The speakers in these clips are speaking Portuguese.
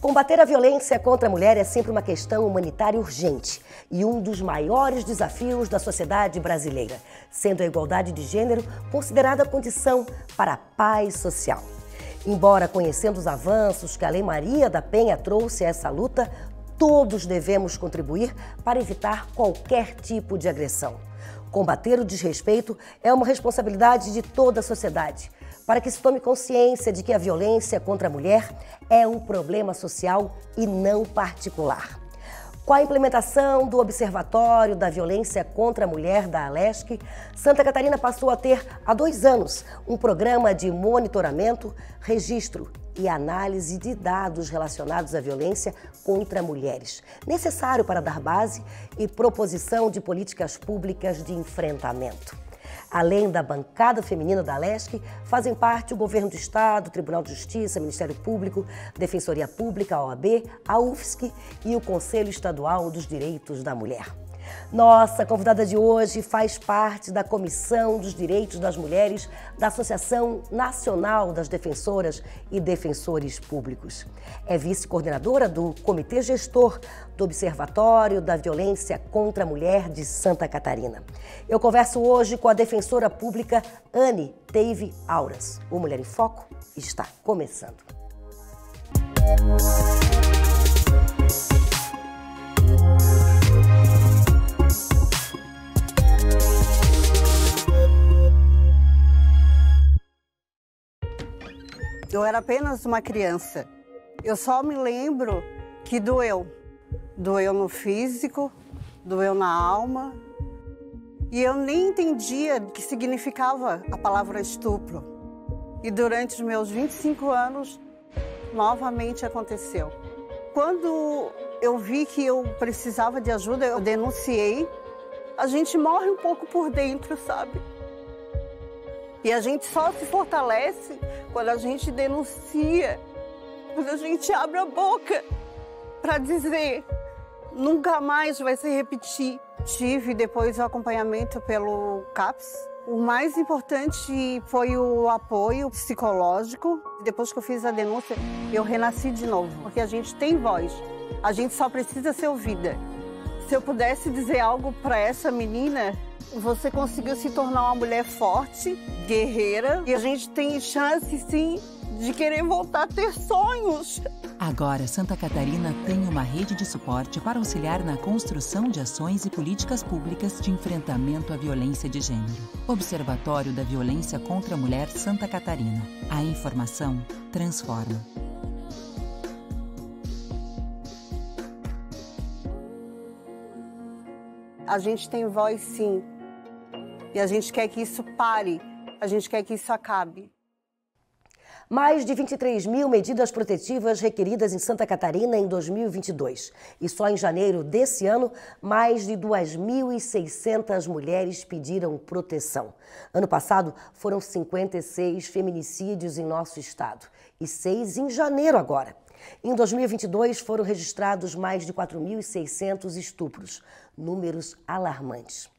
Combater a violência contra a mulher é sempre uma questão humanitária urgente e um dos maiores desafios da sociedade brasileira, sendo a igualdade de gênero considerada condição para a paz social. Embora conhecendo os avanços que a Lei Maria da Penha trouxe a essa luta, todos devemos contribuir para evitar qualquer tipo de agressão. Combater o desrespeito é uma responsabilidade de toda a sociedade para que se tome consciência de que a violência contra a mulher é um problema social e não particular. Com a implementação do Observatório da Violência contra a Mulher da Alesc, Santa Catarina passou a ter, há dois anos, um programa de monitoramento, registro e análise de dados relacionados à violência contra mulheres, necessário para dar base e proposição de políticas públicas de enfrentamento. Além da bancada feminina da LESC, fazem parte o Governo do Estado, Tribunal de Justiça, Ministério Público, Defensoria Pública, a OAB, a UFSC e o Conselho Estadual dos Direitos da Mulher. Nossa convidada de hoje faz parte da Comissão dos Direitos das Mulheres da Associação Nacional das Defensoras e Defensores Públicos. É vice-coordenadora do Comitê Gestor do Observatório da Violência contra a Mulher de Santa Catarina. Eu converso hoje com a defensora pública Anne Teve Auras. O Mulher em Foco está começando. Música Eu era apenas uma criança. Eu só me lembro que doeu. Doeu no físico, doeu na alma. E eu nem entendia o que significava a palavra estupro. E durante os meus 25 anos, novamente aconteceu. Quando eu vi que eu precisava de ajuda, eu denunciei. A gente morre um pouco por dentro, sabe? E a gente só se fortalece quando a gente denuncia, quando a gente abre a boca para dizer nunca mais vai se repetir. Tive depois o acompanhamento pelo CAPS. O mais importante foi o apoio psicológico. Depois que eu fiz a denúncia, eu renasci de novo, porque a gente tem voz. A gente só precisa ser ouvida. Se eu pudesse dizer algo para essa menina, você conseguiu se tornar uma mulher forte, guerreira, e a gente tem chance, sim, de querer voltar a ter sonhos. Agora, Santa Catarina tem uma rede de suporte para auxiliar na construção de ações e políticas públicas de enfrentamento à violência de gênero. Observatório da Violência contra a Mulher Santa Catarina. A informação transforma. A gente tem voz, sim. E a gente quer que isso pare, a gente quer que isso acabe. Mais de 23 mil medidas protetivas requeridas em Santa Catarina em 2022. E só em janeiro desse ano, mais de 2.600 mulheres pediram proteção. Ano passado, foram 56 feminicídios em nosso estado e seis em janeiro agora. Em 2022, foram registrados mais de 4.600 estupros, números alarmantes.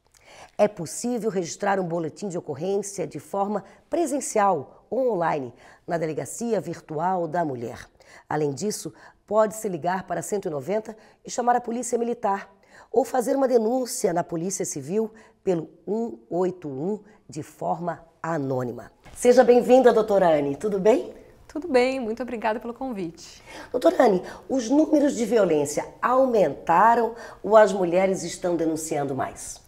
É possível registrar um boletim de ocorrência de forma presencial ou online na Delegacia Virtual da Mulher. Além disso, pode-se ligar para 190 e chamar a Polícia Militar ou fazer uma denúncia na Polícia Civil pelo 181 de forma anônima. Seja bem-vinda, doutora Anne. Tudo bem? Tudo bem, muito obrigada pelo convite. Doutora Anne, os números de violência aumentaram ou as mulheres estão denunciando mais?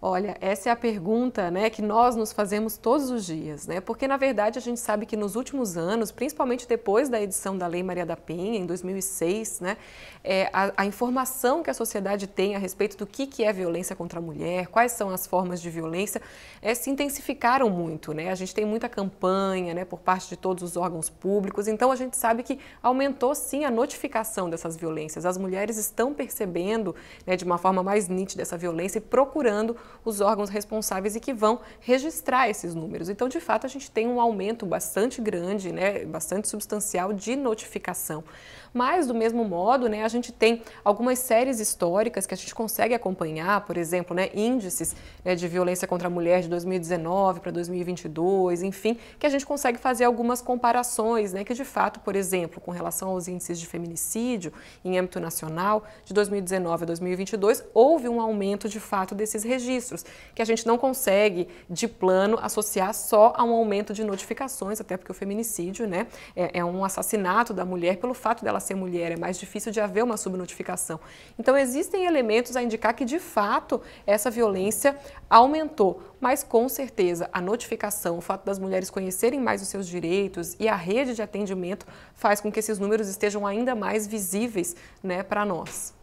Olha, essa é a pergunta né, que nós nos fazemos todos os dias, né? porque na verdade a gente sabe que nos últimos anos, principalmente depois da edição da Lei Maria da Penha, em 2006, né, é, a, a, informação que a sociedade tem a respeito do que, que é violência contra a mulher, quais são as formas de violência, é, se intensificaram muito. Né? A gente tem muita campanha né, por parte de todos os órgãos públicos, então a gente sabe que aumentou sim a notificação dessas violências. As mulheres estão percebendo né, de uma forma mais nítida essa violência e procurando os órgãos responsáveis e que vão registrar esses números. Então, de fato, a gente tem um aumento bastante grande, né, bastante substancial de notificação. Mas, do mesmo modo, né, a gente tem algumas séries históricas que a gente consegue acompanhar, por exemplo, né, índices né, de violência contra a mulher de 2019 para 2022, enfim, que a gente consegue fazer algumas comparações, né, que de fato, por exemplo, com relação aos índices de feminicídio em âmbito nacional, de 2019 a 2022, houve um aumento de fato desses registros, que a gente não consegue de plano associar só a um aumento de notificações, até porque o feminicídio né, é, é um assassinato da mulher pelo fato dela ela ser mulher, é mais difícil de haver uma subnotificação. Então, existem elementos a indicar que, de fato, essa violência aumentou, mas com certeza a notificação, o fato das mulheres conhecerem mais os seus direitos e a rede de atendimento faz com que esses números estejam ainda mais visíveis né, para nós.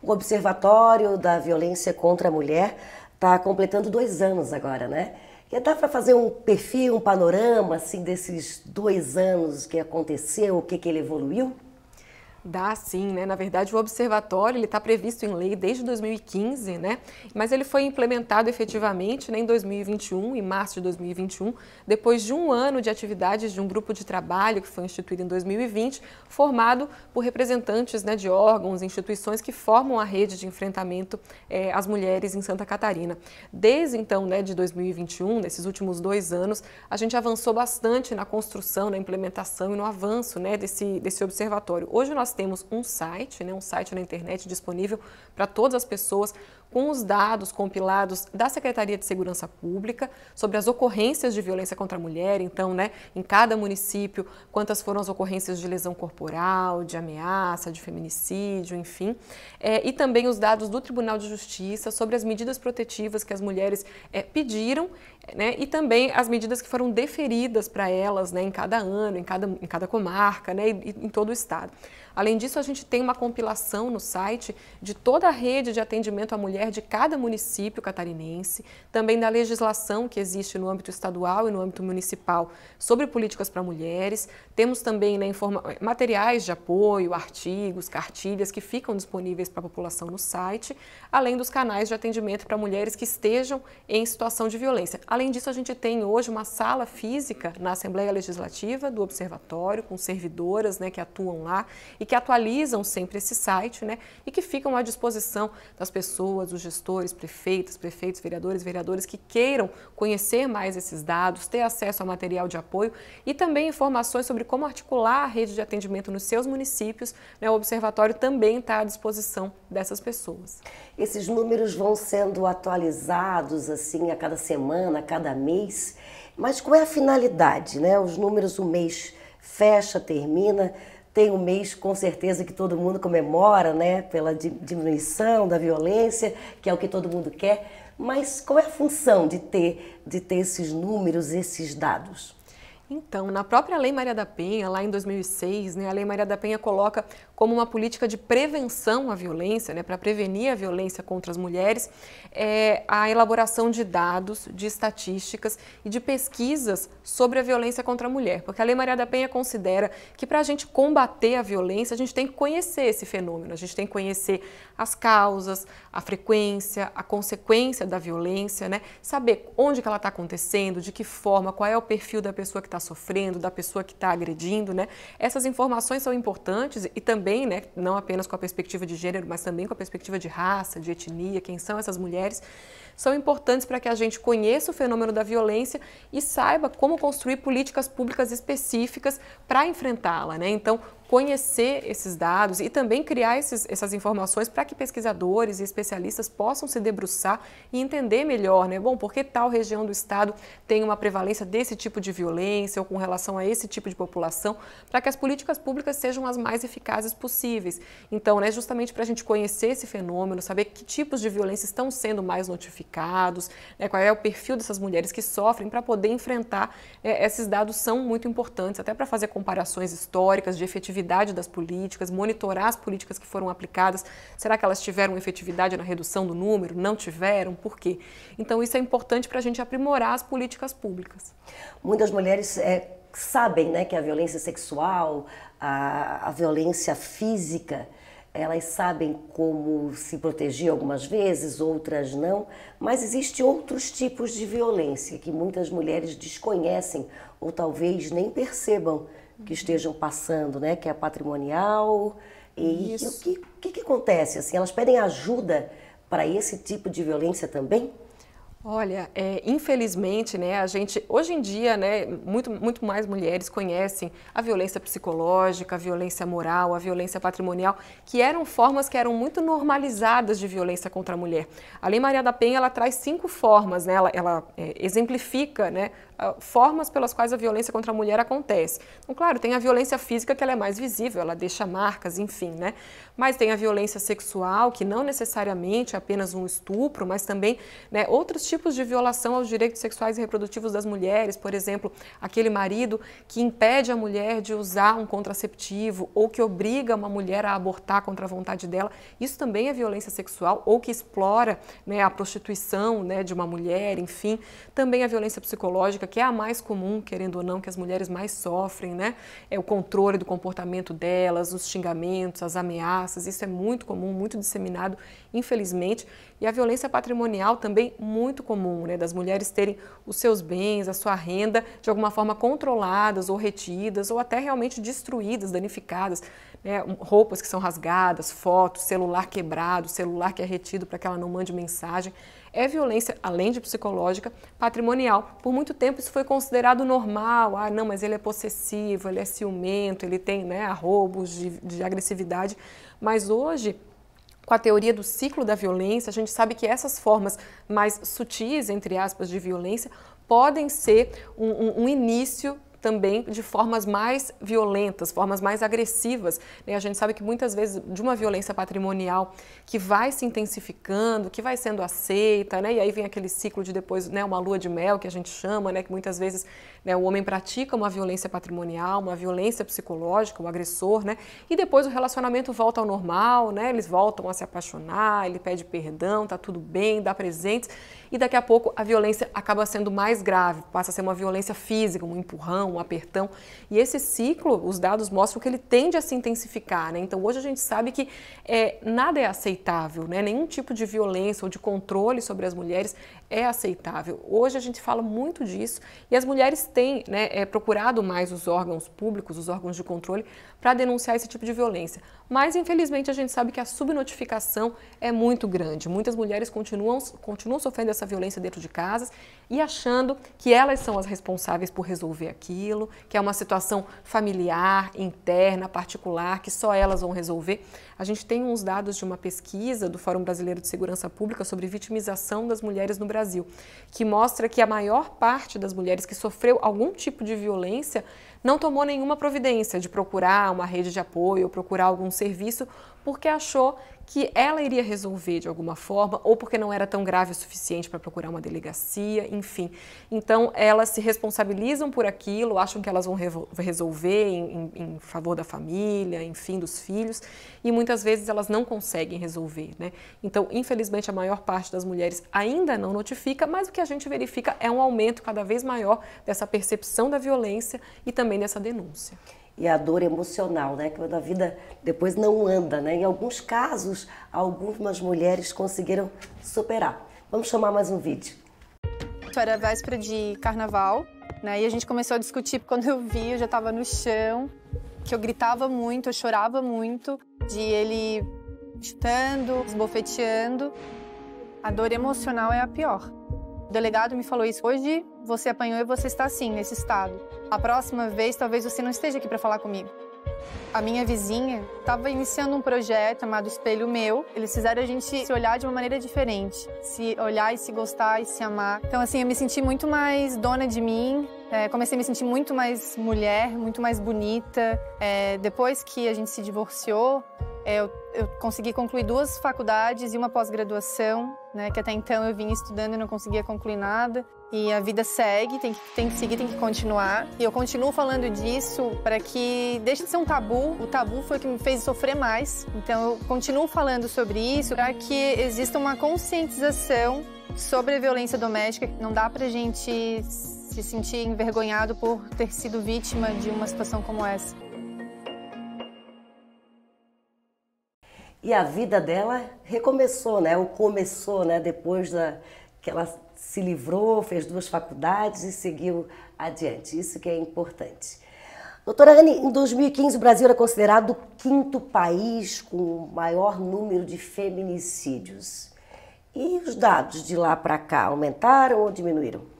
O Observatório da Violência contra a Mulher está completando dois anos agora, né? E dá para fazer um perfil, um panorama assim desses dois anos que aconteceu, o que, que ele evoluiu? Dá sim, né? Na verdade, o observatório ele está previsto em lei desde 2015, né? Mas ele foi implementado efetivamente né, em 2021, em março de 2021, depois de um ano de atividades de um grupo de trabalho que foi instituído em 2020, formado por representantes né, de órgãos, instituições que formam a rede de enfrentamento é, às mulheres em Santa Catarina. Desde então, né, de 2021, nesses últimos dois anos, a gente avançou bastante na construção, na implementação e no avanço né, desse, desse observatório. Hoje nós temos um site, né, um site na internet disponível para todas as pessoas, com os dados compilados da Secretaria de Segurança Pública sobre as ocorrências de violência contra a mulher, então, né, em cada município, quantas foram as ocorrências de lesão corporal, de ameaça, de feminicídio, enfim, é, e também os dados do Tribunal de Justiça sobre as medidas protetivas que as mulheres é, pediram né, e também as medidas que foram deferidas para elas né, em cada ano, em cada, em cada comarca né, e, e em todo o estado. Além disso, a gente tem uma compilação no site de toda a rede de atendimento à mulher de cada município catarinense, também da legislação que existe no âmbito estadual e no âmbito municipal sobre políticas para mulheres. Temos também né, materiais de apoio, artigos, cartilhas que ficam disponíveis para a população no site, além dos canais de atendimento para mulheres que estejam em situação de violência. Além disso, a gente tem hoje uma sala física na Assembleia Legislativa do Observatório, com servidoras né, que atuam lá e que atualizam sempre esse site, né? E que ficam à disposição das pessoas, dos gestores, prefeitas, prefeitos, vereadores, vereadores que queiram conhecer mais esses dados, ter acesso a material de apoio e também informações sobre como articular a rede de atendimento nos seus municípios. Né? O observatório também está à disposição dessas pessoas. Esses números vão sendo atualizados assim a cada semana, a cada mês. Mas qual é a finalidade? Né? Os números, o mês fecha, termina. Tem um mês, com certeza, que todo mundo comemora, né? Pela diminuição da violência, que é o que todo mundo quer. Mas qual é a função de ter, de ter esses números, esses dados? Então, na própria Lei Maria da Penha, lá em 2006, né, a Lei Maria da Penha coloca como uma política de prevenção à violência, né, para prevenir a violência contra as mulheres, é, a elaboração de dados, de estatísticas e de pesquisas sobre a violência contra a mulher. Porque a Lei Maria da Penha considera que para a gente combater a violência, a gente tem que conhecer esse fenômeno, a gente tem que conhecer as causas, a frequência, a consequência da violência, né, saber onde que ela está acontecendo, de que forma, qual é o perfil da pessoa que está sofrendo, da pessoa que está agredindo. Né. Essas informações são importantes e também também, né, não apenas com a perspectiva de gênero, mas também com a perspectiva de raça, de etnia, quem são essas mulheres, são importantes para que a gente conheça o fenômeno da violência e saiba como construir políticas públicas específicas para enfrentá-la. Né? Então, conhecer esses dados e também criar esses, essas informações para que pesquisadores e especialistas possam se debruçar e entender melhor, né? Bom, porque tal região do estado tem uma prevalência desse tipo de violência ou com relação a esse tipo de população, para que as políticas públicas sejam as mais eficazes possíveis. Então, né, justamente para a gente conhecer esse fenômeno, saber que tipos de violência estão sendo mais notificados, né, qual é o perfil dessas mulheres que sofrem, para poder enfrentar, é, esses dados são muito importantes, até para fazer comparações históricas de efetividade efetividade das políticas, monitorar as políticas que foram aplicadas. Será que elas tiveram efetividade na redução do número? Não tiveram? Por quê? Então, isso é importante para a gente aprimorar as políticas públicas. Muitas mulheres é, sabem né, que a violência sexual, a, a violência física, elas sabem como se proteger algumas vezes, outras não, mas existe outros tipos de violência que muitas mulheres desconhecem ou talvez nem percebam que estejam passando, né? Que é patrimonial. E, e o que, que, que acontece? Assim, elas pedem ajuda para esse tipo de violência também? Olha, é, infelizmente, né, a gente hoje em dia, né, muito, muito mais mulheres conhecem a violência psicológica, a violência moral, a violência patrimonial, que eram formas que eram muito normalizadas de violência contra a mulher. A Lei Maria da Penha ela traz cinco formas, né, ela, ela é, exemplifica né, formas pelas quais a violência contra a mulher acontece. Então, claro, tem a violência física que ela é mais visível, ela deixa marcas, enfim, né? Mas tem a violência sexual, que não necessariamente é apenas um estupro, mas também né, outros tipos de violação aos direitos sexuais e reprodutivos das mulheres, por exemplo, aquele marido que impede a mulher de usar um contraceptivo ou que obriga uma mulher a abortar contra a vontade dela. Isso também é violência sexual ou que explora né, a prostituição né, de uma mulher, enfim. Também a violência psicológica que é a mais comum, querendo ou não, que as mulheres mais sofrem, né? É o controle do comportamento delas, os xingamentos, as ameaças. Isso é muito comum, muito disseminado, infelizmente. E a violência patrimonial também muito comum, né? Das mulheres terem os seus bens, a sua renda, de alguma forma controladas ou retidas, ou até realmente destruídas, danificadas. Né? Roupas que são rasgadas, fotos, celular quebrado, celular que é retido para que ela não mande mensagem é violência, além de psicológica, patrimonial. Por muito tempo isso foi considerado normal. Ah, não, mas ele é possessivo, ele é ciumento, ele tem né, arrobos de, de agressividade. Mas hoje, com a teoria do ciclo da violência, a gente sabe que essas formas mais sutis, entre aspas, de violência podem ser um, um, um início também de formas mais violentas, formas mais agressivas. Né? A gente sabe que muitas vezes de uma violência patrimonial que vai se intensificando, que vai sendo aceita, né? e aí vem aquele ciclo de depois, né, uma lua de mel que a gente chama, né, que muitas vezes né, o homem pratica uma violência patrimonial, uma violência psicológica, o agressor, né, e depois o relacionamento volta ao normal, né, eles voltam a se apaixonar, ele pede perdão, tá tudo bem, dá presentes, e daqui a pouco a violência acaba sendo mais grave, passa a ser uma violência física, um empurrão, um apertão. E esse ciclo, os dados mostram que ele tende a se intensificar. Né? Então, hoje a gente sabe que é, nada é aceitável, né? nenhum tipo de violência ou de controle sobre as mulheres é aceitável. Hoje a gente fala muito disso e as mulheres têm né, é, procurado mais os órgãos públicos, os órgãos de controle, para denunciar esse tipo de violência. Mas, infelizmente, a gente sabe que a subnotificação é muito grande. Muitas mulheres continuam, continuam sofrendo essa violência dentro de casas e achando que elas são as responsáveis por resolver aquilo, que é uma situação familiar, interna, particular, que só elas vão resolver. A gente tem uns dados de uma pesquisa do Fórum Brasileiro de Segurança Pública sobre vitimização das mulheres no Brasil, que mostra que a maior parte das mulheres que sofreu algum tipo de violência não tomou nenhuma providência de procurar uma rede de apoio ou procurar algum serviço porque achou que ela iria resolver de alguma forma, ou porque não era tão grave o suficiente para procurar uma delegacia, enfim. Então elas se responsabilizam por aquilo, acham que elas vão resolver em, em, em, favor da família, enfim, dos filhos, e muitas vezes elas não conseguem resolver, né? Então, infelizmente, a maior parte das mulheres ainda não notifica, mas o que a gente verifica é um aumento cada vez maior dessa percepção da violência e também dessa denúncia e a dor emocional, né? Que a vida depois não anda, né? Em alguns casos, algumas mulheres conseguiram superar. Vamos chamar mais um vídeo. Era véspera de carnaval, né? E a gente começou a discutir quando eu vi, eu já estava no chão, que eu gritava muito, eu chorava muito, de ele chutando, esbofeteando. A dor emocional é a pior. O delegado me falou isso hoje, você apanhou e você está assim, nesse estado. A próxima vez, talvez você não esteja aqui para falar comigo. A minha vizinha estava iniciando um projeto chamado Espelho Meu. Eles fizeram a gente se olhar de uma maneira diferente, se olhar e se gostar e se amar. Então, assim, eu me senti muito mais dona de mim. É, comecei a me sentir muito mais mulher, muito mais bonita. É, depois que a gente se divorciou, é, eu, eu consegui concluir duas faculdades e uma pós-graduação né? Que até então eu vinha estudando e não conseguia concluir nada. E a vida segue, tem que, tem que seguir, tem que continuar. E eu continuo falando disso para que deixe de ser um tabu. O tabu foi o que me fez sofrer mais. Então eu continuo falando sobre isso para que exista uma conscientização sobre a violência doméstica. Não dá para gente se sentir envergonhado por ter sido vítima de uma situação como essa. E a vida dela recomeçou, né? Ou começou, né? Depois da, que ela se livrou, fez duas faculdades e seguiu adiante. Isso que é importante. Doutora Anne, em 2015 o Brasil era considerado o quinto país com o maior número de feminicídios. E os dados de lá para cá aumentaram ou diminuíram?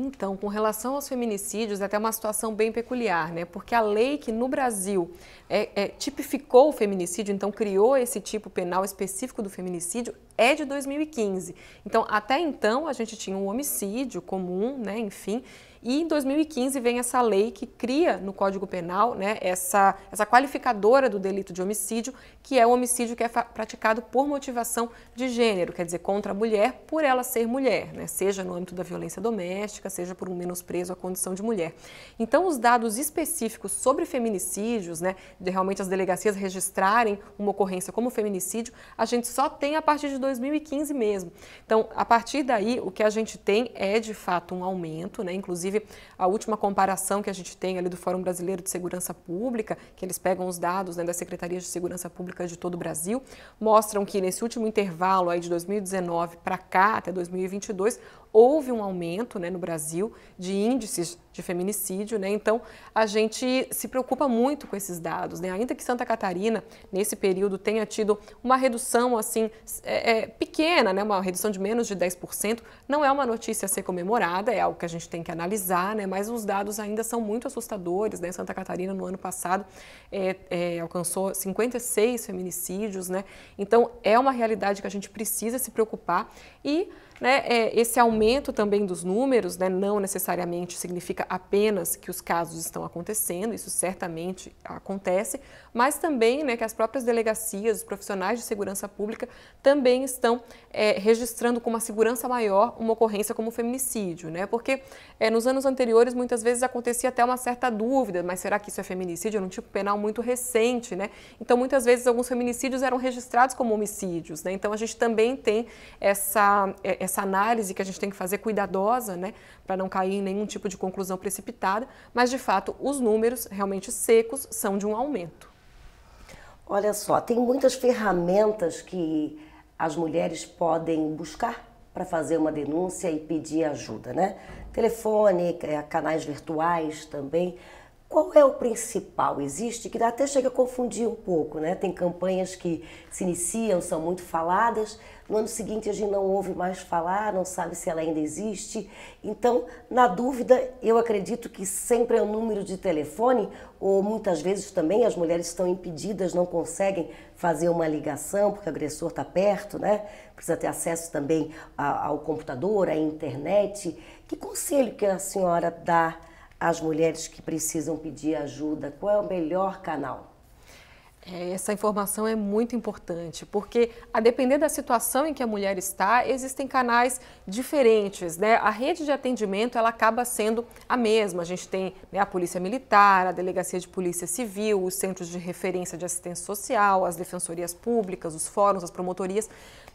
Então, com relação aos feminicídios, é até uma situação bem peculiar, né? Porque a lei que no Brasil é, é, tipificou o feminicídio, então criou esse tipo penal específico do feminicídio, é de 2015. Então, até então, a gente tinha um homicídio comum, né? Enfim, e em 2015 vem essa lei que cria no Código Penal né, essa, essa qualificadora do delito de homicídio, que é o homicídio que é praticado por motivação de gênero, quer dizer, contra a mulher por ela ser mulher, né, seja no âmbito da violência doméstica, seja por um menosprezo à condição de mulher. Então, os dados específicos sobre feminicídios, né, de realmente as delegacias registrarem uma ocorrência como feminicídio, a gente só tem a partir de 2015 mesmo. Então, a partir daí, o que a gente tem é de fato um aumento, né, inclusive Inclusive, a última comparação que a gente tem ali do Fórum Brasileiro de Segurança Pública, que eles pegam os dados né, das secretarias de segurança pública de todo o Brasil, mostram que nesse último intervalo aí de 2019 para cá, até 2022, houve um aumento né, no Brasil de índices de feminicídio, né? então a gente se preocupa muito com esses dados, né? ainda que Santa Catarina nesse período tenha tido uma redução assim é, é, pequena, né? uma redução de menos de 10%, não é uma notícia a ser comemorada, é algo que a gente tem que analisar, né? mas os dados ainda são muito assustadores, né? Santa Catarina no ano passado é, é alcançou 56 feminicídios, né? então é uma realidade que a gente precisa se preocupar e né, é, esse aumento também dos números né, não necessariamente significa apenas que os casos estão acontecendo, isso certamente acontece, mas também né, que as próprias delegacias, os profissionais de segurança pública também estão é, registrando com uma segurança maior uma ocorrência como feminicídio, né? porque é, nos anos anteriores muitas vezes acontecia até uma certa dúvida, mas será que isso é feminicídio? Era é um tipo penal muito recente, né? então muitas vezes alguns feminicídios eram registrados como homicídios, né? então a gente também tem essa, essa é, essa análise que a gente tem que fazer cuidadosa, né, para não cair em nenhum tipo de conclusão precipitada, mas de fato os números realmente secos são de um aumento. Olha só, tem muitas ferramentas que as mulheres podem buscar para fazer uma denúncia e pedir ajuda, né? Telefone, é, canais virtuais também. Qual é o principal? Existe que até chega a confundir um pouco, né? Tem campanhas que se iniciam, são muito faladas, no ano seguinte a gente não ouve mais falar, não sabe se ela ainda existe. Então, na dúvida, eu acredito que sempre é o número de telefone, ou muitas vezes também as mulheres estão impedidas, não conseguem fazer uma ligação porque o agressor está perto, né? Precisa ter acesso também ao computador, à internet. Que conselho que a senhora dá? As mulheres que precisam pedir ajuda? Qual é o melhor canal? É, essa informação é muito importante, porque a depender da situação em que a mulher está, existem canais diferentes, né? A rede de atendimento, ela acaba sendo a mesma. A gente tem né, a Polícia Militar, a Delegacia de Polícia Civil, os Centros de Referência de Assistência Social, as Defensorias Públicas, os fóruns, as promotorias,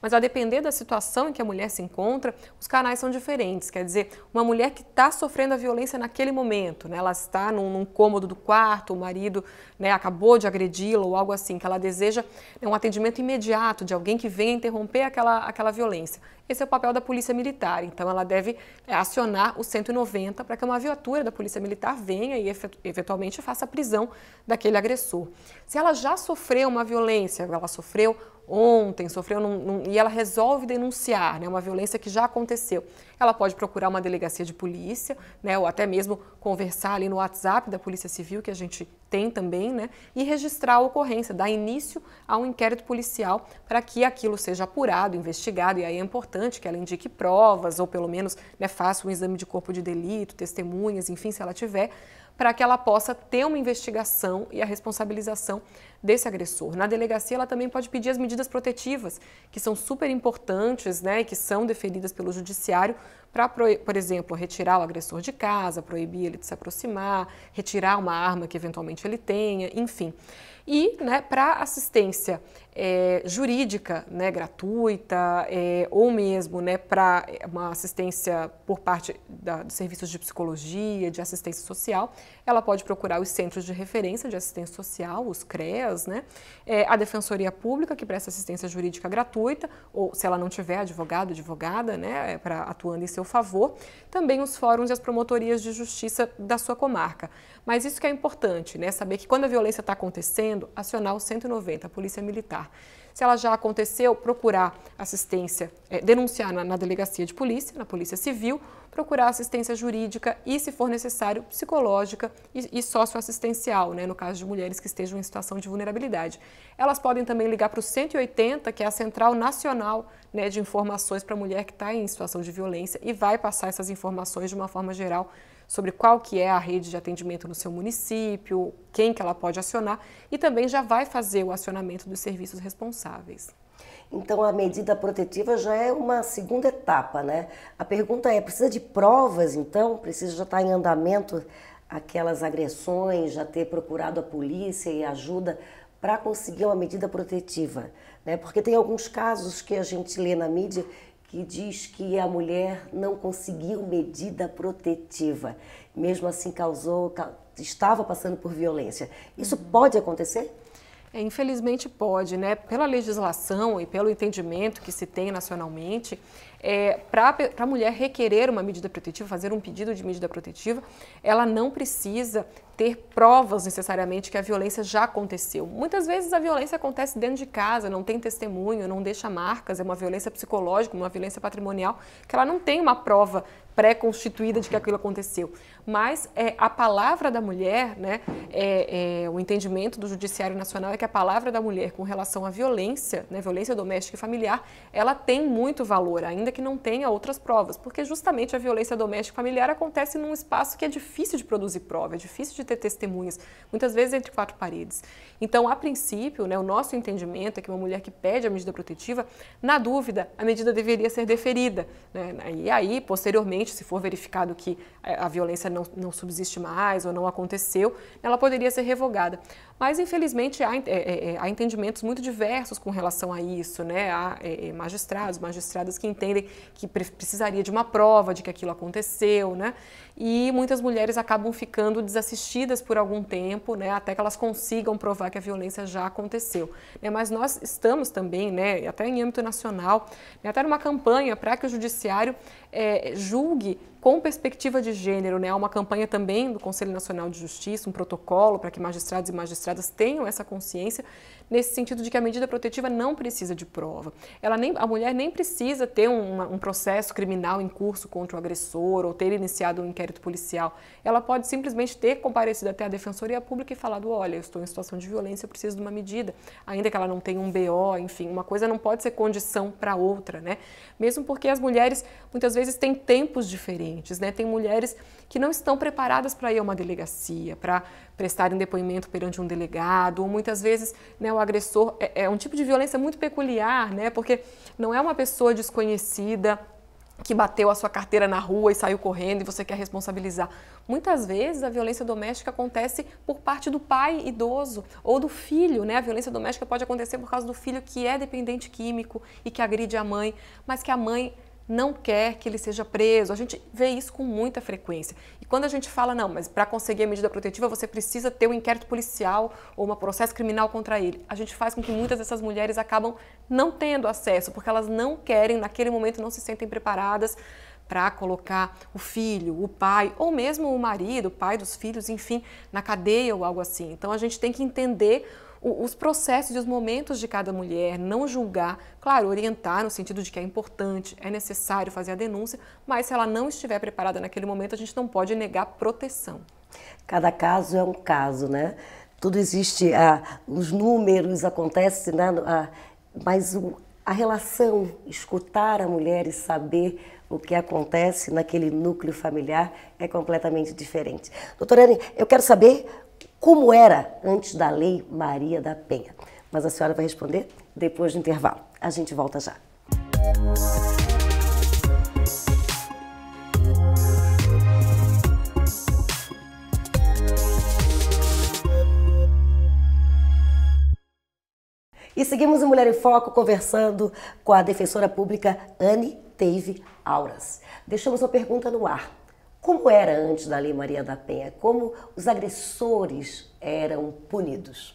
mas a depender da situação em que a mulher se encontra, os canais são diferentes. Quer dizer, uma mulher que está sofrendo a violência naquele momento, né, ela está num, num cômodo do quarto, o marido né, acabou de agredi-la ou algo assim, que ela deseja né, um atendimento imediato de alguém que venha interromper aquela, aquela violência. Esse é o papel da Polícia Militar, então ela deve é, acionar o 190 para que uma viatura da Polícia Militar venha e eventualmente faça a prisão daquele agressor. Se ela já sofreu uma violência, ela sofreu ontem, sofreu num, num, e ela resolve denunciar né, uma violência que já aconteceu. Ela pode procurar uma delegacia de polícia, né, ou até mesmo conversar ali no WhatsApp da Polícia Civil, que a gente tem também, né, e registrar a ocorrência, dar início a um inquérito policial para que aquilo seja apurado, investigado, e aí é importante que ela indique provas, ou pelo menos né, faça um exame de corpo de delito, testemunhas, enfim, se ela tiver, para que ela possa ter uma investigação e a responsabilização desse agressor. Na delegacia, ela também pode pedir as medidas protetivas, que são super importantes né, e que são definidas pelo judiciário para, por exemplo, retirar o agressor de casa, proibir ele de se aproximar, retirar uma arma que eventualmente ele tenha, enfim. E né, para assistência é, jurídica, né, gratuita, é, ou mesmo né, para é, uma assistência por parte dos serviços de psicologia, de assistência social, ela pode procurar os centros de referência de assistência social, os CREAS, né, é, a Defensoria Pública, que presta assistência jurídica gratuita, ou se ela não tiver advogado, advogada, né, é, pra, atuando em seu favor, também os fóruns e as promotorias de justiça da sua comarca. Mas isso que é importante, né, saber que quando a violência está acontecendo, acionar o 190, a Polícia Militar se ela já aconteceu, procurar assistência, é, denunciar na, na delegacia de polícia, na polícia civil procurar assistência jurídica e, se for necessário, psicológica e, e socioassistencial, né, no caso de mulheres que estejam em situação de vulnerabilidade. Elas podem também ligar para o 180, que é a Central Nacional né, de Informações para a Mulher que está em situação de violência e vai passar essas informações de uma forma geral sobre qual que é a rede de atendimento no seu município, quem que ela pode acionar e também já vai fazer o acionamento dos serviços responsáveis. Então, a medida protetiva já é uma segunda etapa, né? A pergunta é: precisa de provas, então? Precisa já estar tá em andamento aquelas agressões, já ter procurado a polícia e ajuda para conseguir uma medida protetiva? Né? Porque tem alguns casos que a gente lê na mídia que diz que a mulher não conseguiu medida protetiva, mesmo assim causou, estava passando por violência. Isso uhum. pode acontecer? É, infelizmente pode, né? Pela legislação e pelo entendimento que se tem nacionalmente, é, para a mulher requerer uma medida protetiva, fazer um pedido de medida protetiva, ela não precisa ter provas necessariamente que a violência já aconteceu. Muitas vezes a violência acontece dentro de casa, não tem testemunho, não deixa marcas, é uma violência psicológica, uma violência patrimonial, que ela não tem uma prova pré-constituída de que aquilo aconteceu mas é, a palavra da mulher, né, é, é, o entendimento do Judiciário Nacional é que a palavra da mulher com relação à violência, né, violência doméstica e familiar, ela tem muito valor, ainda que não tenha outras provas, porque justamente a violência doméstica e familiar acontece num espaço que é difícil de produzir prova, é difícil de ter testemunhas, muitas vezes entre quatro paredes. Então, a princípio, né, o nosso entendimento é que uma mulher que pede a medida protetiva, na dúvida, a medida deveria ser deferida. Né, e aí, posteriormente, se for verificado que é, a violência não, não subsiste mais ou não aconteceu, ela poderia ser revogada. Mas, infelizmente, há, é, é, é há entendimentos muito diversos com relação a isso. Né? Há é, é magistrados, magistradas que entendem que precisaria de uma prova de que aquilo aconteceu. Né? e muitas mulheres acabam ficando desassistidas por algum tempo, né, até que elas consigam provar que a violência já aconteceu. Né, mas nós estamos também, né, até em âmbito nacional, né, até numa campanha para que o judiciário é, julgue com perspectiva de gênero, né? Há uma campanha também do Conselho Nacional de Justiça, um protocolo para que magistrados e magistradas tenham essa consciência nesse sentido de que a medida protetiva não precisa de prova. Ela nem, a mulher nem precisa ter um processo criminal em curso contra o agressor ou ter iniciado um inquérito inquérito policial. Ela pode simplesmente ter comparecido até a Defensoria Pública e falado: olha, eu estou em situação de violência, eu preciso de uma medida, ainda que ela não tenha um BO, enfim, uma coisa não pode ser condição para outra, né? Mesmo porque as mulheres muitas vezes têm tempos diferentes, né? Tem mulheres que não estão preparadas para ir a uma delegacia, para prestarem depoimento perante um delegado, ou muitas vezes né, o agressor é, é um tipo de violência muito peculiar, né? Porque não é uma pessoa desconhecida que bateu a sua carteira na rua e saiu correndo e você quer responsabilizar. Muitas vezes a violência doméstica acontece por parte do pai idoso ou do filho, né? A violência doméstica pode acontecer por causa do filho que é dependente químico e que agride a mãe, mas que a mãe não quer que ele seja preso. A gente vê isso com muita frequência. E quando a gente fala, não, mas para conseguir a medida protetiva você precisa ter um inquérito policial ou um processo criminal contra ele, a gente faz com que muitas dessas mulheres acabam não tendo acesso, porque elas não querem, naquele momento não se sentem preparadas para colocar o filho, o pai, ou mesmo o marido, o pai dos filhos, enfim, na cadeia ou algo assim. Então a gente tem que entender os processos e os momentos de cada mulher, não julgar, claro, orientar no sentido de que é importante, é necessário fazer a denúncia, mas se ela não estiver preparada naquele momento, a gente não pode negar proteção. Cada caso é um caso, né? Tudo existe, ah, os números acontecem, né? Ah, mas o, a relação, escutar a mulher e saber o que acontece naquele núcleo familiar é completamente diferente. Doutora Anne, eu quero saber como era antes da lei Maria da Penha. Mas a senhora vai responder depois do intervalo. A gente volta já. E seguimos o Mulher em Foco conversando com a defensora pública Anne Teve Auras. Deixamos uma pergunta no ar. Como era antes da Lei Maria da Penha? Como os agressores eram punidos?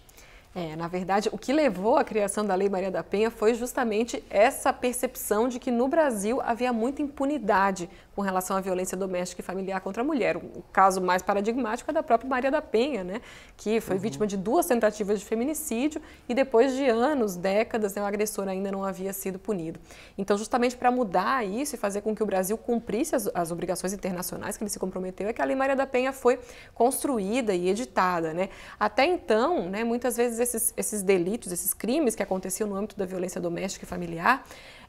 É, na verdade, o que levou à criação da Lei Maria da Penha foi justamente essa percepção de que no Brasil havia muita impunidade com relação à violência doméstica e familiar contra a mulher. O caso mais paradigmático é da própria Maria da Penha, né, que foi uhum. vítima de duas tentativas de feminicídio e depois de anos, décadas, né, o agressor ainda não havia sido punido. Então, justamente para mudar isso e fazer com que o Brasil cumprisse as, as obrigações internacionais que ele se comprometeu, é que a Lei Maria da Penha foi construída e editada, né? Até então, né, muitas vezes esses, esses delitos, esses crimes que aconteciam no âmbito da violência doméstica e familiar,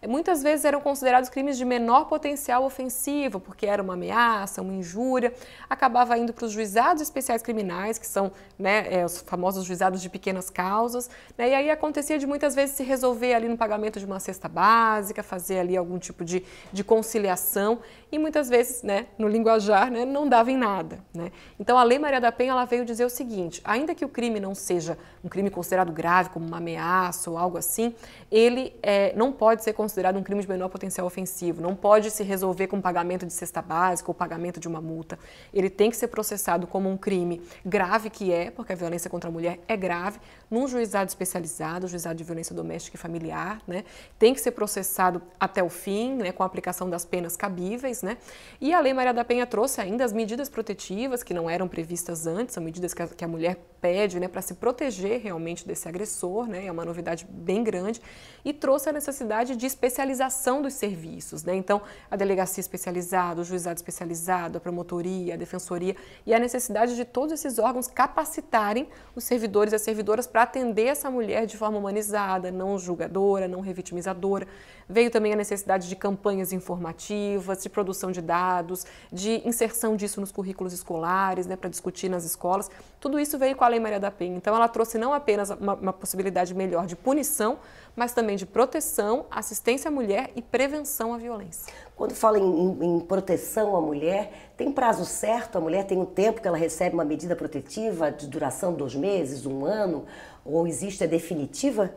muitas vezes eram considerados crimes de menor potencial ofensivo, porque era uma ameaça, uma injúria, acabava indo para os juizados especiais criminais, que são né, é, os famosos juizados de pequenas causas, né, e aí acontecia de muitas vezes se resolver ali no pagamento de uma cesta básica, fazer ali algum tipo de, de conciliação, e muitas vezes, né, no linguajar, né, não dava em nada. Né? Então a Lei Maria da Penha ela veio dizer o seguinte, ainda que o crime não seja um crime considerado grave, como uma ameaça ou algo assim, ele é, não pode ser considerado considerado um crime de menor potencial ofensivo. Não pode se resolver com pagamento de cesta básica ou pagamento de uma multa. Ele tem que ser processado como um crime grave que é, porque a violência contra a mulher é grave, num juizado especializado, juizado de violência doméstica e familiar, né? Tem que ser processado até o fim, né, com a aplicação das penas cabíveis, né? E a Lei Maria da Penha trouxe ainda as medidas protetivas que não eram previstas antes, são medidas que a, que a mulher pede, né, para se proteger realmente desse agressor, né? É uma novidade bem grande e trouxe a necessidade de especialização dos serviços, né? Então, a delegacia especializada, o juizado especializado, a promotoria, a defensoria e a necessidade de todos esses órgãos capacitarem os servidores e as servidoras para atender essa mulher de forma humanizada, não julgadora, não revitimizadora. Veio também a necessidade de campanhas informativas, de produção de dados, de inserção disso nos currículos escolares, né, para discutir nas escolas. Tudo isso veio com a Lei Maria da Penha. Então, ela trouxe não apenas uma, uma possibilidade melhor de punição, mas também de proteção, assistência assistência à mulher e prevenção à violência. Quando fala em, em proteção à mulher, tem prazo certo? A mulher tem um tempo que ela recebe uma medida protetiva de duração dois meses, um ano? Ou existe a definitiva?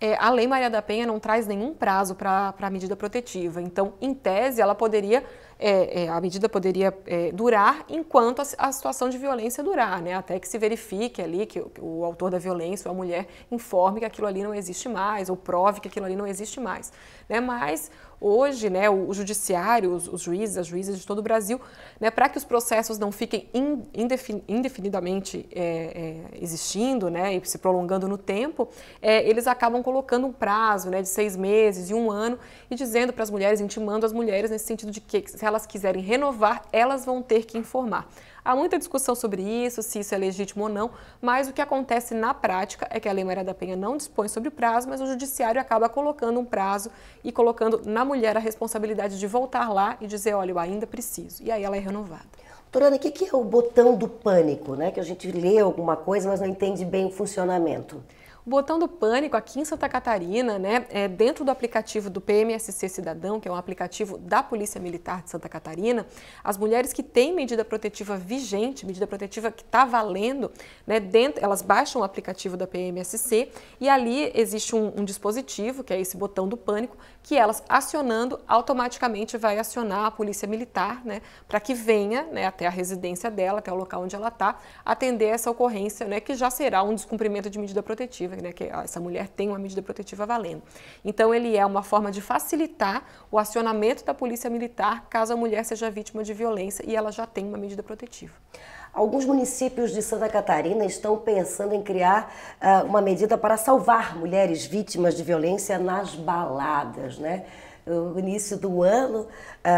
É, a Lei Maria da Penha não traz nenhum prazo para a medida protetiva. Então, em tese, ela poderia é, é, a medida poderia é, durar enquanto a, a, situação de violência durar, né? até que se verifique ali que o, que o, autor da violência ou a mulher informe que aquilo ali não existe mais, ou prove que aquilo ali não existe mais. Né? Mas hoje né, o, judiciário, os, os, juízes, as juízes de todo o Brasil, né, para que os processos não fiquem indefin, indefinidamente é, é, existindo né, e se prolongando no tempo, é, eles acabam colocando um prazo né, de seis meses e um ano e dizendo para as mulheres, intimando as mulheres nesse sentido de que se elas quiserem renovar, elas vão ter que informar. Há muita discussão sobre isso, se isso é legítimo ou não, mas o que acontece na prática é que a Lei Maria da Penha não dispõe sobre o prazo, mas o judiciário acaba colocando um prazo e colocando na mulher a responsabilidade de voltar lá e dizer, olha, eu ainda preciso. E aí ela é renovada. Doutora, o que é o botão do pânico, né? Que a gente lê alguma coisa, mas não entende bem o funcionamento. Botão do Pânico aqui em Santa Catarina, né? É, dentro do aplicativo do PMSC Cidadão, que é um aplicativo da Polícia Militar de Santa Catarina, as mulheres que têm medida protetiva vigente, medida protetiva que está valendo, né? Dentro, elas baixam o aplicativo da PMSC e ali existe um, um dispositivo, que é esse botão do pânico, que elas acionando automaticamente vai acionar a polícia militar, né, para que venha né, até a residência dela, até o local onde ela está, atender essa ocorrência, né, que já será um descumprimento de medida protetiva, né, que essa mulher tem uma medida protetiva valendo. Então ele é uma forma de facilitar o acionamento da polícia militar caso a mulher seja vítima de violência e ela já tem uma medida protetiva. Alguns municípios de Santa Catarina estão pensando em criar uh, uma medida para salvar mulheres vítimas de violência nas baladas, né? No início do ano,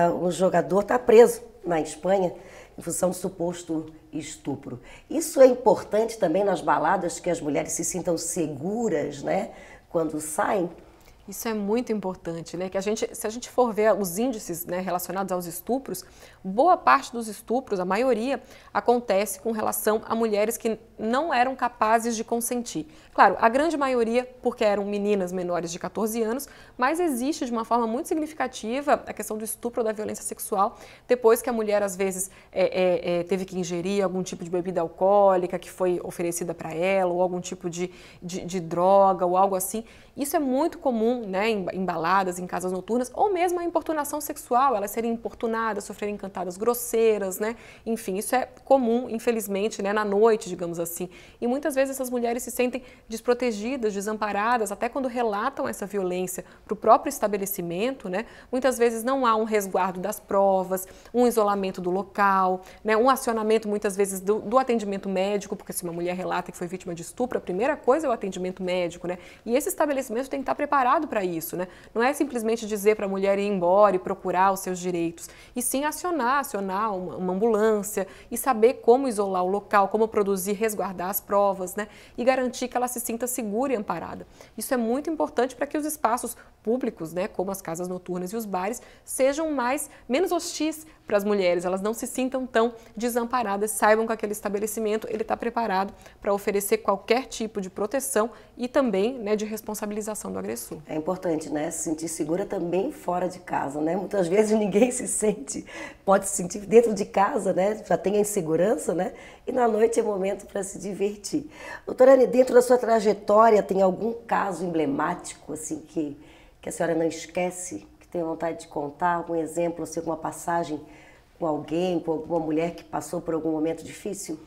uh, um jogador está preso na Espanha em função de suposto estupro. Isso é importante também nas baladas que as mulheres se sintam seguras, né? Quando saem. Isso é muito importante, né? Que a gente, se a gente for ver os índices né, relacionados aos estupros, boa parte dos estupros, a maioria, acontece com relação a mulheres que não eram capazes de consentir. Claro, a grande maioria porque eram meninas menores de 14 anos, mas existe de uma forma muito significativa a questão do estupro ou da violência sexual depois que a mulher às vezes é, é, é, teve que ingerir algum tipo de bebida alcoólica que foi oferecida para ela ou algum tipo de, de, de droga ou algo assim isso é muito comum né, em baladas, em casas noturnas, ou mesmo a importunação sexual, elas serem importunadas, sofrerem cantadas grosseiras, né? Enfim, isso é comum, infelizmente, né, na noite, digamos assim. E muitas vezes essas mulheres se sentem desprotegidas, desamparadas, até quando relatam essa violência para o próprio estabelecimento, né? Muitas vezes não há um resguardo das provas, um isolamento do local, né? um acionamento, muitas vezes, do, do atendimento médico, porque se uma mulher relata que foi vítima de estupro, a primeira coisa é o atendimento médico, né? E esse estabelecimento conhecimento tem que estar preparado para isso, né? Não é simplesmente dizer para a mulher ir embora e procurar os seus direitos, e sim acionar, acionar uma, uma ambulância e saber como isolar o local, como produzir, resguardar as provas, né? E garantir que ela se sinta segura e amparada. Isso é muito importante para que os espaços públicos, né, como as casas noturnas e os bares, sejam mais menos hostis para as mulheres, elas não se sintam tão desamparadas, saibam que aquele estabelecimento ele está preparado para oferecer qualquer tipo de proteção e também né, de responsabilidade responsabilização do agressor. É importante, né? Se sentir segura também fora de casa, né? Muitas vezes ninguém se sente, pode se sentir dentro de casa, né? Já tem a insegurança, né? E na noite é momento para se divertir. Doutora Anne, dentro da sua trajetória, tem algum caso emblemático, assim, que, que a senhora não esquece, que tem vontade de contar? Algum exemplo, assim, alguma passagem com alguém, com alguma mulher que passou por algum momento difícil?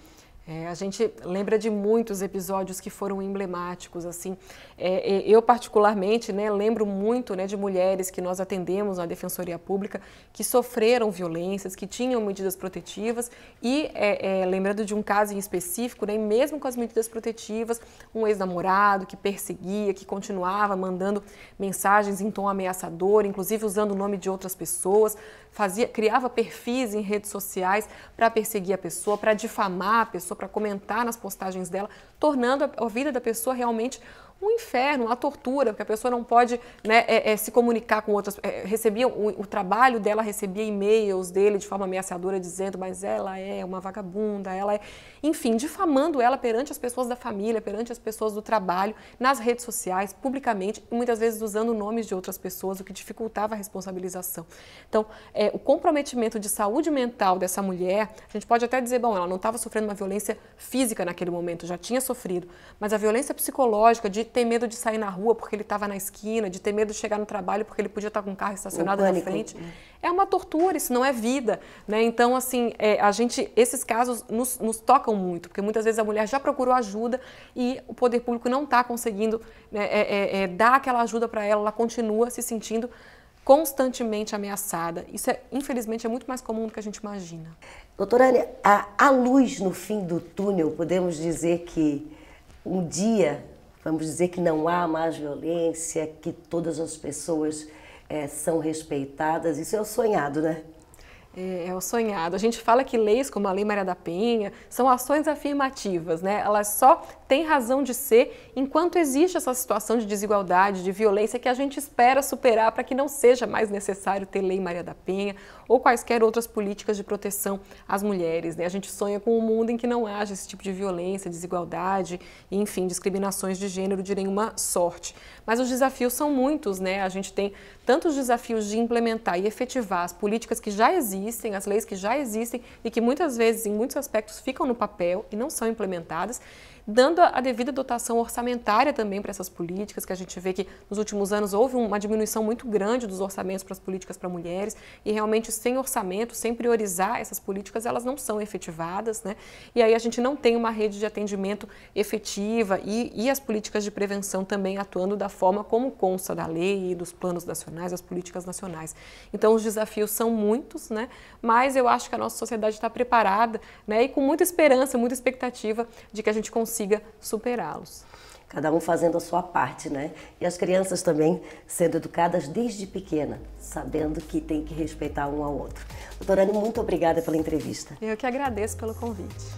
É, a gente lembra de muitos episódios que foram emblemáticos, assim. É, é, eu, particularmente, né, lembro muito né, de mulheres que nós atendemos na Defensoria Pública que sofreram violências, que tinham medidas protetivas e, é, é lembrando de um caso em específico, né, mesmo com as medidas protetivas, um ex-namorado que perseguia, que continuava mandando mensagens em tom ameaçador, inclusive usando o nome de outras pessoas, fazia, criava perfis em redes sociais para perseguir a pessoa, para difamar a pessoa, para comentar nas postagens dela, tornando a, a vida da pessoa realmente um inferno, uma tortura, porque a pessoa não pode né, é, é, se comunicar com outras. É, recebia o, o, trabalho dela recebia e-mails dele de forma ameaçadora dizendo, mas ela é uma vagabunda, ela é enfim, difamando ela perante as pessoas da família, perante as pessoas do trabalho, nas redes sociais, publicamente, e muitas vezes usando nomes de outras pessoas, o que dificultava a responsabilização. Então, é, o comprometimento de saúde mental dessa mulher, a gente pode até dizer, bom, ela não estava sofrendo uma violência física naquele momento, já tinha sofrido, mas a violência psicológica de ter medo de sair na rua porque ele estava na esquina, de ter medo de chegar no trabalho porque ele podia estar com o carro estacionado na frente. Né? é uma tortura, isso não é vida. Né? Então, assim, é, a gente, esses casos nos, nos, tocam muito, porque muitas vezes a mulher já procurou ajuda e o poder público não está conseguindo né, é, é, é, dar aquela ajuda para ela, ela continua se sentindo constantemente ameaçada. Isso, é, infelizmente, é muito mais comum do que a gente imagina. Doutora Anne, a, a luz no fim do túnel, podemos dizer que um dia, vamos dizer que não há mais violência, que todas as pessoas é, são respeitadas. Isso é o sonhado, né? É, é, o sonhado. A gente fala que leis como a Lei Maria da Penha são ações afirmativas, né? Elas só têm razão de ser enquanto existe essa situação de desigualdade, de violência que a gente espera superar para que não seja mais necessário ter Lei Maria da Penha ou quaisquer outras políticas de proteção às mulheres, né? A gente sonha com um mundo em que não haja esse tipo de violência, desigualdade, enfim, discriminações de gênero de nenhuma sorte. Mas os desafios são muitos, né? A gente tem tantos desafios de implementar e efetivar as políticas que já existem existem, as leis que já existem e que muitas vezes, em muitos aspectos, ficam no papel e não são implementadas dando a devida dotação orçamentária também para essas políticas, que a gente vê que nos últimos anos houve uma diminuição muito grande dos orçamentos para as políticas para mulheres, e realmente sem orçamento, sem priorizar essas políticas, elas não são efetivadas, né? E aí a gente não tem uma rede de atendimento efetiva e, e as políticas de prevenção também atuando da forma como consta da lei e dos planos nacionais, das políticas nacionais. Então os desafios são muitos, né? Mas eu acho que a nossa sociedade está preparada, né? E com muita esperança, muita expectativa de que a gente consiga consiga superá-los. Cada um fazendo a sua parte, né? E as crianças também sendo educadas desde pequena, sabendo que tem que respeitar um ao outro. Doutora Anne, muito obrigada pela entrevista. Eu que agradeço pelo convite.